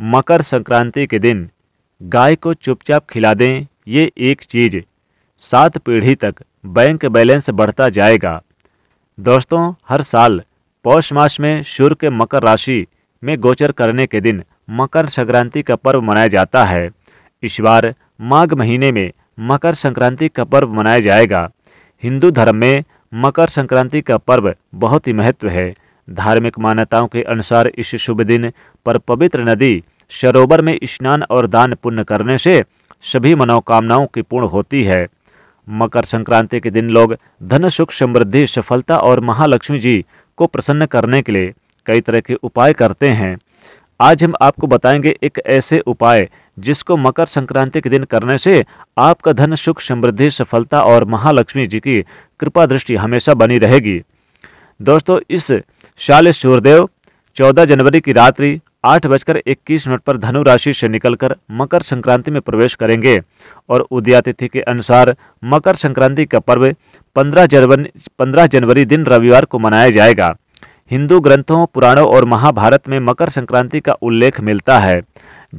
मकर संक्रांति के दिन गाय को चुपचाप खिला दें ये एक चीज़ सात पीढ़ी तक बैंक बैलेंस बढ़ता जाएगा दोस्तों हर साल पौष मास में सूर्य के मकर राशि में गोचर करने के दिन मकर संक्रांति का पर्व मनाया जाता है इस बार माघ महीने में मकर संक्रांति का पर्व मनाया जाएगा हिंदू धर्म में मकर संक्रांति का पर्व बहुत ही महत्व है धार्मिक मान्यताओं के अनुसार इस शुभ दिन पर पवित्र नदी सरोवर में स्नान और दान पुण्य करने से सभी मनोकामनाओं की पूर्ण होती है मकर संक्रांति के दिन लोग धन सुख समृद्धि सफलता और महालक्ष्मी जी को प्रसन्न करने के लिए कई तरह के उपाय करते हैं आज हम आपको बताएंगे एक ऐसे उपाय जिसको मकर संक्रांति के दिन करने से आपका धन सुख समृद्धि सफलता और महालक्ष्मी जी की कृपा दृष्टि हमेशा बनी रहेगी दोस्तों इस शाल सूर्यदेव 14 जनवरी की रात्रि आठ बजकर इक्कीस मिनट पर धनु राशि से निकलकर मकर संक्रांति में प्रवेश करेंगे और उदया तिथि के अनुसार मकर संक्रांति का पर्व 15 जनवरी पंद्रह जनवरी दिन रविवार को मनाया जाएगा हिंदू ग्रंथों पुराणों और महाभारत में मकर संक्रांति का उल्लेख मिलता है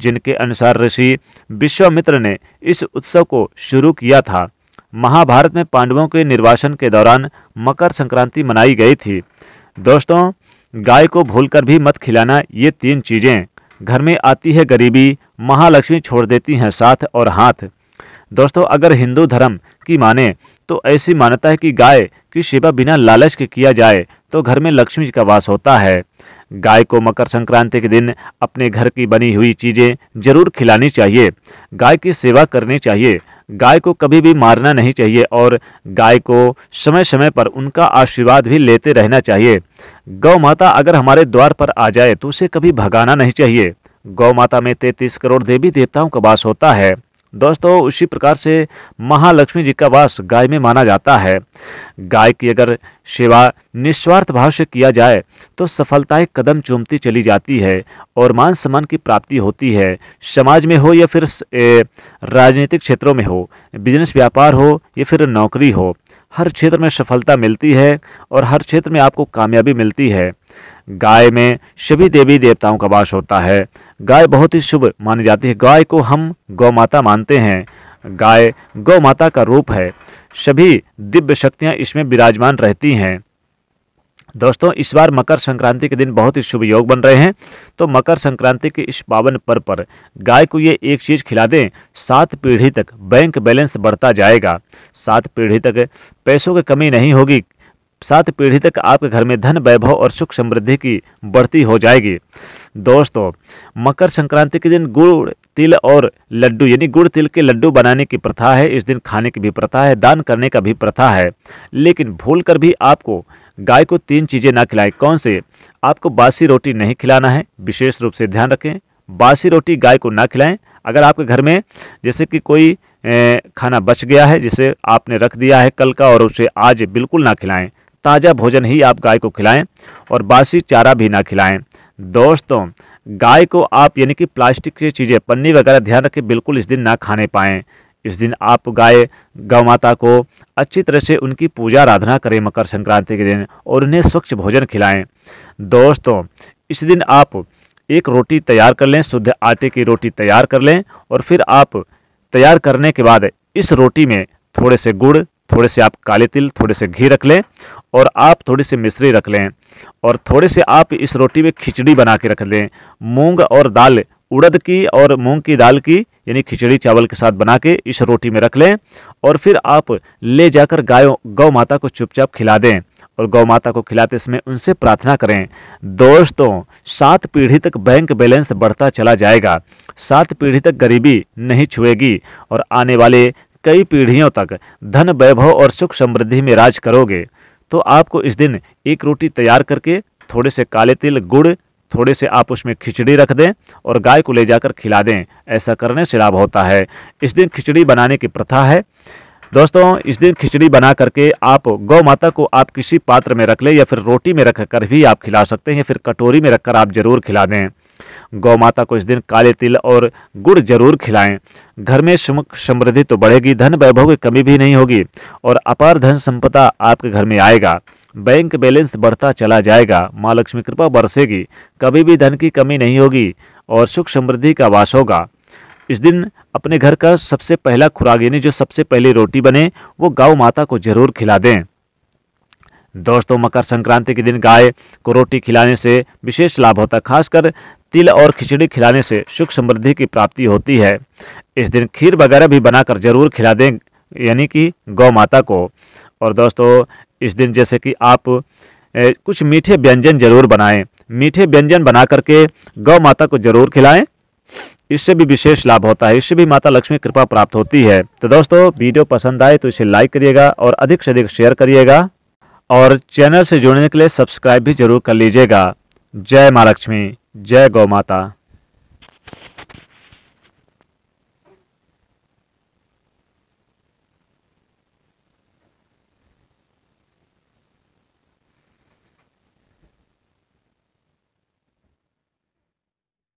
जिनके अनुसार ऋषि विश्वामित्र ने इस उत्सव को शुरू किया था महाभारत में पांडवों के निर्वासन के दौरान मकर संक्रांति मनाई गई थी दोस्तों गाय को भूलकर भी मत खिलाना ये तीन चीज़ें घर में आती है गरीबी महालक्ष्मी छोड़ देती हैं साथ और हाथ दोस्तों अगर हिंदू धर्म की माने तो ऐसी मान्यता है कि गाय की सेवा बिना लालच के किया जाए तो घर में लक्ष्मी जी का वास होता है गाय को मकर संक्रांति के दिन अपने घर की बनी हुई चीज़ें जरूर खिलानी चाहिए गाय की सेवा करनी चाहिए गाय को कभी भी मारना नहीं चाहिए और गाय को समय समय पर उनका आशीर्वाद भी लेते रहना चाहिए गौ माता अगर हमारे द्वार पर आ जाए तो उसे कभी भगाना नहीं चाहिए गौ माता में तैतीस करोड़ देवी देवताओं का वास होता है दोस्तों उसी प्रकार से महालक्ष्मी जी का वास गाय में माना जाता है गाय की अगर सेवा निस्वार्थ भाव से किया जाए तो एक कदम चूमती चली जाती है और मान सम्मान की प्राप्ति होती है समाज में हो या फिर राजनीतिक क्षेत्रों में हो बिजनेस व्यापार हो या फिर नौकरी हो हर क्षेत्र में सफलता मिलती है और हर क्षेत्र में आपको कामयाबी मिलती है गाय में सभी देवी देवताओं का वास होता है गाय बहुत ही शुभ मानी जाती है गाय को हम गौ माता मानते हैं गाय गौ माता का रूप है सभी दिव्य शक्तियाँ इसमें विराजमान रहती हैं दोस्तों इस बार मकर संक्रांति के दिन बहुत ही शुभ योग बन रहे हैं तो मकर संक्रांति के इस पावन पर्व पर गाय को ये एक चीज़ खिला दें सात पीढ़ी तक बैंक बैलेंस बढ़ता जाएगा सात पीढ़ी तक पैसों की कमी नहीं होगी सात पीढ़ी तक आपके घर में धन वैभव और सुख समृद्धि की बढ़ती हो जाएगी दोस्तों मकर संक्रांति के दिन गुड़ तिल और लड्डू यानी गुड़ तिल के लड्डू बनाने की प्रथा है इस दिन खाने की भी प्रथा है दान करने का भी प्रथा है लेकिन भूल कर भी आपको गाय को तीन चीज़ें ना खिलाएं कौन से आपको बासी रोटी नहीं खिलाना है विशेष रूप से ध्यान रखें बासी रोटी गाय को ना खिलाएं अगर आपके घर में जैसे कि कोई खाना बच गया है जिसे आपने रख दिया है कल का और उसे आज बिल्कुल ना खिलाएं ताज़ा भोजन ही आप गाय को खिलाएं और बासी चारा भी ना खिलाएं दोस्तों गाय को आप यानी कि प्लास्टिक की चीज़ें पन्नी वगैरह ध्यान रखें बिल्कुल इस दिन ना खाने पाएँ इस दिन आप गाय गौ माता को अच्छी तरह से उनकी पूजा आराधना करें मकर संक्रांति के दिन और उन्हें स्वच्छ भोजन खिलाएं दोस्तों इस दिन आप एक रोटी तैयार कर लें शुद्ध आटे की रोटी तैयार कर लें और फिर आप तैयार करने के बाद इस रोटी में थोड़े से गुड़ थोड़े से आप काले तिल थोड़े से घी रख लें और आप थोड़ी सी मिश्री रख लें और थोड़े से आप इस रोटी में खिचड़ी बना के रख लें मूंग और दाल उड़द की और मूंग की दाल की यानी खिचड़ी चावल के साथ बना के इस रोटी में रख लें और फिर आप ले जाकर गायों गौ माता को चुपचाप खिला दें और गौ माता को खिलाते समय उनसे प्रार्थना करें दोस्तों सात पीढ़ी तक बैंक बैलेंस बढ़ता चला जाएगा सात पीढ़ी तक गरीबी नहीं छुएगी और आने वाले कई पीढ़ियों तक धन वैभव और सुख समृद्धि में राज करोगे तो आपको इस दिन एक रोटी तैयार करके थोड़े से काले तिल गुड़ थोड़े से आप उसमें खिचड़ी रख दें और गाय को ले जाकर खिला दें ऐसा करने से लाभ होता है इस दिन खिचड़ी बनाने की प्रथा है दोस्तों इस दिन खिचड़ी बना करके आप गौ माता को आप किसी पात्र में रख लें या फिर रोटी में रख कर भी आप खिला सकते हैं या फिर कटोरी में रखकर आप जरूर खिला दें गौ माता को इस दिन काले तिल और गुड़ जरूर खिलाएं घर में सुमुख समृद्धि तो बढ़ेगी धन वैभव की कमी भी नहीं होगी और अपार धन संपदा आपके घर में आएगा बैंक बैलेंस बढ़ता चला जाएगा माँ लक्ष्मी कृपा बरसेगी कभी भी धन की कमी नहीं होगी और सुख समृद्धि का वास होगा इस दिन अपने घर का सबसे पहला खुराक यानी जो सबसे पहली रोटी बने वो गौ माता को जरूर खिला दें दोस्तों मकर संक्रांति के दिन गाय को रोटी खिलाने से विशेष लाभ होता है खासकर तिल और खिचड़ी खिलाने से सुख समृद्धि की प्राप्ति होती है इस दिन खीर वगैरह भी बनाकर जरूर खिला दें यानी कि गौ माता को और दोस्तों इस दिन जैसे कि आप ए, कुछ मीठे व्यंजन जरूर बनाएं मीठे व्यंजन बना करके गौ माता को जरूर खिलाएं इससे भी विशेष लाभ होता है इससे भी माता लक्ष्मी कृपा प्राप्त होती है तो दोस्तों वीडियो पसंद आए तो इसे लाइक करिएगा और अधिक से अधिक शेयर करिएगा और चैनल से जुड़ने के लिए सब्सक्राइब भी जरूर कर लीजिएगा जय महालक्ष्मी लक्ष्मी जय गौ माता